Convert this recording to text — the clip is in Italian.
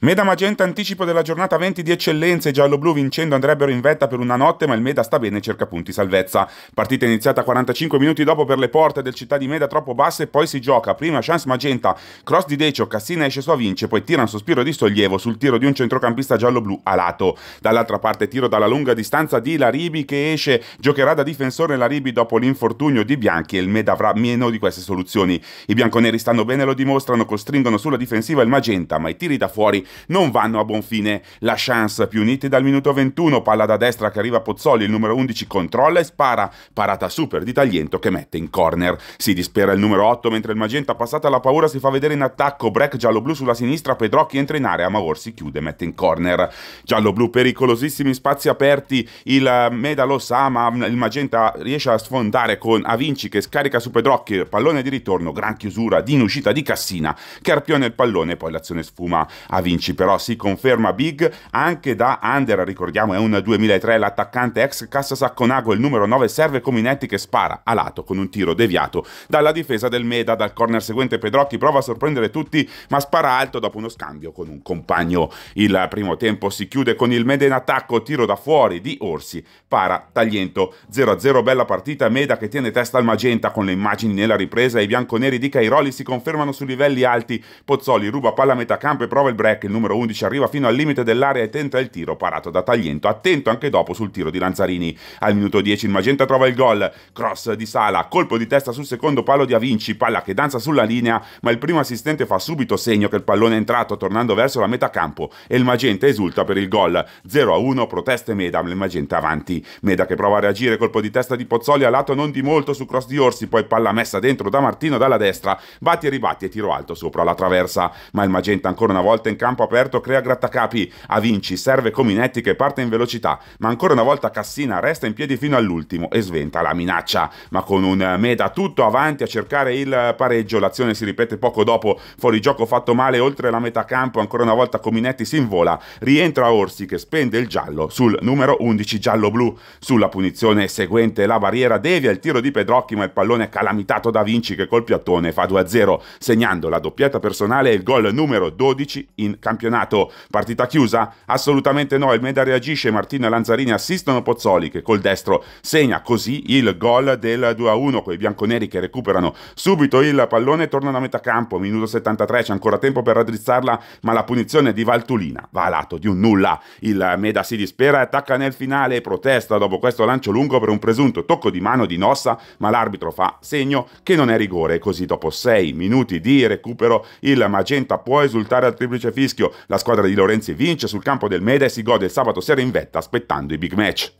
Meda Magenta anticipo della giornata 20 di eccellenze, giallo-blu vincendo andrebbero in vetta per una notte ma il Meda sta bene e cerca punti salvezza. Partita iniziata 45 minuti dopo per le porte del città di Meda troppo basse poi si gioca, prima chance Magenta, cross di Decio, Cassina esce sua vince, poi tira un sospiro di sollievo sul tiro di un centrocampista giallo-blu alato. Dall'altra parte tiro dalla lunga distanza di Laribi che esce, giocherà da difensore Laribi dopo l'infortunio di Bianchi e il Meda avrà meno di queste soluzioni. I bianconeri stanno bene lo dimostrano, costringono sulla difensiva il Magenta ma i tiri da fuori non vanno a buon fine. La chance più nitida al minuto 21, palla da destra che arriva Pozzoli, il numero 11 controlla e spara, parata super di Tagliento che mette in corner. Si dispera il numero 8 mentre il Magenta passata la paura si fa vedere in attacco, break giallo-blu sulla sinistra, Pedrocchi entra in area, ma Orsi chiude, e mette in corner. Giallo-blu pericolosissimi spazi aperti, il eh, Meda lo sa ma il Magenta riesce a sfondare con Avinci che scarica su Pedrocchi, pallone di ritorno, gran chiusura di in uscita di Cassina, che arpione il pallone poi l'azione sfuma Avinci Vinci però si conferma big anche da under, ricordiamo è un 2003 l'attaccante ex Cassa Sacconago, il numero 9 serve Cominetti che spara a lato con un tiro deviato dalla difesa del Meda, dal corner seguente Pedrocchi prova a sorprendere tutti ma spara alto dopo uno scambio con un compagno. Il primo tempo si chiude con il Meda in attacco, tiro da fuori di Orsi, para tagliento 0-0 bella partita, Meda che tiene testa al magenta con le immagini nella ripresa, i bianconeri di Cairoli si confermano su livelli alti, Pozzoli ruba palla a metà campo e prova il break, il numero 11 arriva fino al limite dell'area e tenta il tiro parato da Tagliento, attento anche dopo sul tiro di Lanzarini. Al minuto 10 il Magenta trova il gol, cross di Sala, colpo di testa sul secondo palo di Avinci, palla che danza sulla linea, ma il primo assistente fa subito segno che il pallone è entrato tornando verso la metà campo e il Magenta esulta per il gol. 0 a 1, proteste Meda, il Magenta avanti. Meda che prova a reagire, colpo di testa di Pozzoli a lato non di molto su cross di Orsi, poi palla messa dentro da Martino dalla destra, batti e ribatti e tiro alto sopra la traversa, ma il Magenta ancora una volta in campo campo aperto crea grattacapi, a Vinci serve Cominetti che parte in velocità, ma ancora una volta Cassina resta in piedi fino all'ultimo e sventa la minaccia, ma con un Meda tutto avanti a cercare il pareggio, l'azione si ripete poco dopo, fuori gioco fatto male oltre la metà campo, ancora una volta Cominetti si invola, rientra Orsi che spende il giallo sul numero 11 giallo-blu, sulla punizione seguente la barriera devia il tiro di Pedrocchi ma il pallone calamitato da Vinci che col piattone fa 2-0, segnando la doppietta personale e il gol numero 12 in campo campionato. Partita chiusa? Assolutamente no, il Meda reagisce, Martino e Lanzarini assistono Pozzoli che col destro segna così il gol del 2-1, con i bianconeri che recuperano subito il pallone e tornano a metà campo, minuto 73, c'è ancora tempo per raddrizzarla, ma la punizione di Valtulina va a lato di un nulla. Il Meda si dispera e attacca nel finale e protesta dopo questo lancio lungo per un presunto tocco di mano di Nossa, ma l'arbitro fa segno che non è rigore, così dopo 6 minuti di recupero il Magenta può esultare al triplice fischio rischio. La squadra di Lorenzi vince sul campo del Meda e si gode il sabato sera in vetta aspettando i big match.